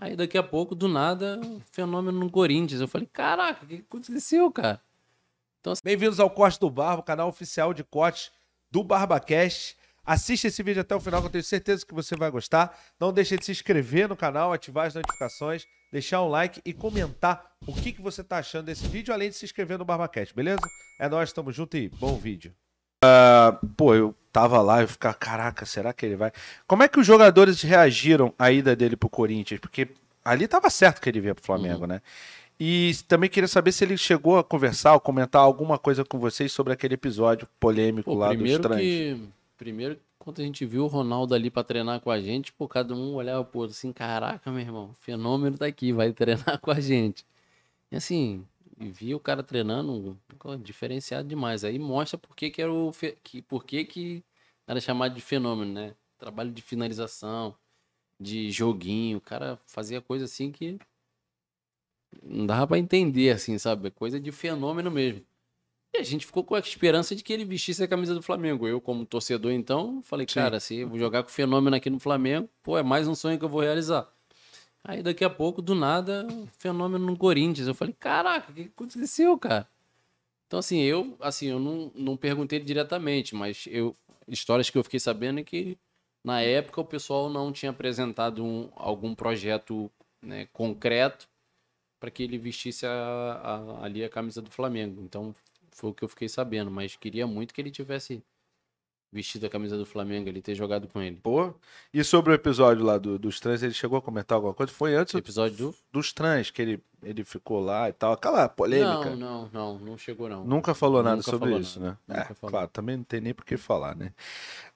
Aí daqui a pouco, do nada, fenômeno no Corinthians. Eu falei, caraca, o que aconteceu, cara? Então... Assim, Bem-vindos ao Corte do Barba, canal oficial de corte do BarbaCast. Assista esse vídeo até o final, que eu tenho certeza que você vai gostar. Não deixe de se inscrever no canal, ativar as notificações, deixar um like e comentar o que, que você está achando desse vídeo, além de se inscrever no BarbaCast, beleza? É nóis, tamo junto e bom vídeo. Uh, pô, eu tava lá, eu ficava, caraca, será que ele vai? Como é que os jogadores reagiram à ida dele pro Corinthians? Porque ali tava certo que ele ia pro Flamengo, uhum. né? E também queria saber se ele chegou a conversar ou comentar alguma coisa com vocês sobre aquele episódio polêmico pô, lá do Strange. primeiro, quando a gente viu o Ronaldo ali para treinar com a gente, pô, cada um olhava pro outro assim, caraca, meu irmão, fenômeno tá aqui, vai treinar com a gente. E assim, vi o cara treinando, diferenciado demais. Aí mostra por que que era o... Que, por que que era chamado de fenômeno, né? Trabalho de finalização, de joguinho. O cara fazia coisa assim que não dava para entender, assim, sabe? É coisa de fenômeno mesmo. E a gente ficou com a esperança de que ele vestisse a camisa do Flamengo. Eu, como torcedor, então, falei, Sim. cara, se eu vou jogar com o fenômeno aqui no Flamengo, pô, é mais um sonho que eu vou realizar. Aí daqui a pouco, do nada, fenômeno no Corinthians. Eu falei, caraca, o que aconteceu, cara? Então, assim, eu assim, eu não, não perguntei diretamente, mas eu histórias que eu fiquei sabendo é que na época o pessoal não tinha apresentado um, algum projeto né, concreto para que ele vestisse a, a, ali a camisa do Flamengo. Então foi o que eu fiquei sabendo, mas queria muito que ele tivesse vestido a camisa do Flamengo ele ter jogado com ele. Pô, e sobre o episódio lá do, dos trans, ele chegou a comentar alguma coisa? Foi antes episódio do... dos trans, que ele ele ficou lá e tal. Aquela polêmica. Não, não, não, não chegou não. Nunca falou nada Nunca sobre falou isso, nada. né? Nunca é, falou. claro, também não tem nem por que falar, né?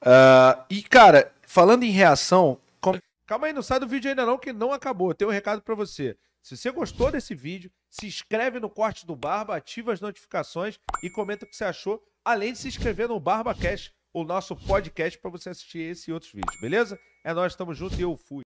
Uh, e, cara, falando em reação, com... calma aí, não sai do vídeo ainda não, que não acabou. Eu tenho um recado para você. Se você gostou desse vídeo, se inscreve no Corte do Barba, ativa as notificações e comenta o que você achou, além de se inscrever no BarbaCast, o nosso podcast, para você assistir esse e outros vídeos, beleza? É nós, estamos juntos e eu fui.